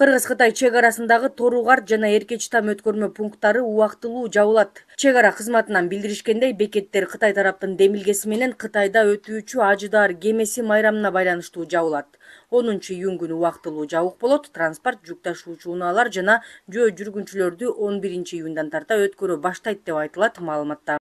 кыргыз кытай чек арасындагы торугарт жана эркечтам өткөрмө пункттары убактылуу жабылат чек ара кызматынан билдиришкендей бекеттер кытай тараптын демилгеси менен кытайда өтүүчү ажыдаар кемеси майрамына байланыштуу жабылат онунчу июнь күнү убактылуу жабык болот транспорт жүк ташуучу унаалар жана жөө жүргүнчүлөрдү он биринчи июндан тарта өткөрө баштайт деп айтылат маалыматта